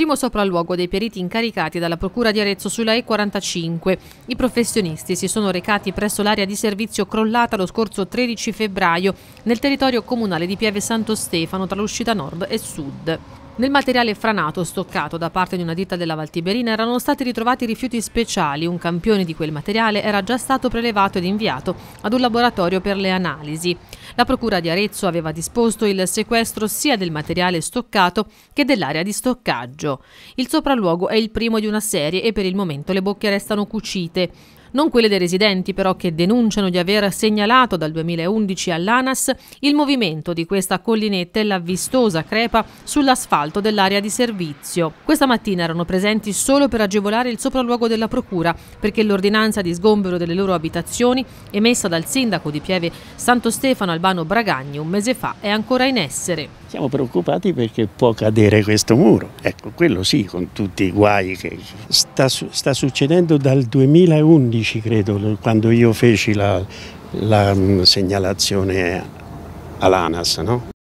primo sopralluogo dei periti incaricati dalla Procura di Arezzo sulla E45. I professionisti si sono recati presso l'area di servizio crollata lo scorso 13 febbraio nel territorio comunale di Pieve Santo Stefano tra l'uscita nord e sud. Nel materiale franato stoccato da parte di una ditta della Valtiberina erano stati ritrovati rifiuti speciali, un campione di quel materiale era già stato prelevato ed inviato ad un laboratorio per le analisi. La Procura di Arezzo aveva disposto il sequestro sia del materiale stoccato che dell'area di stoccaggio. Il sopralluogo è il primo di una serie e per il momento le bocche restano cucite non quelle dei residenti però che denunciano di aver segnalato dal 2011 all'ANAS il movimento di questa collinetta e la vistosa crepa sull'asfalto dell'area di servizio. Questa mattina erano presenti solo per agevolare il sopralluogo della procura perché l'ordinanza di sgombero delle loro abitazioni emessa dal sindaco di Pieve Santo Stefano Albano Bragagni un mese fa è ancora in essere. Siamo preoccupati perché può cadere questo muro, ecco quello sì con tutti i guai che sta, sta succedendo dal 2011 2012 credo, quando io feci la, la mm, segnalazione all'ANAS. No?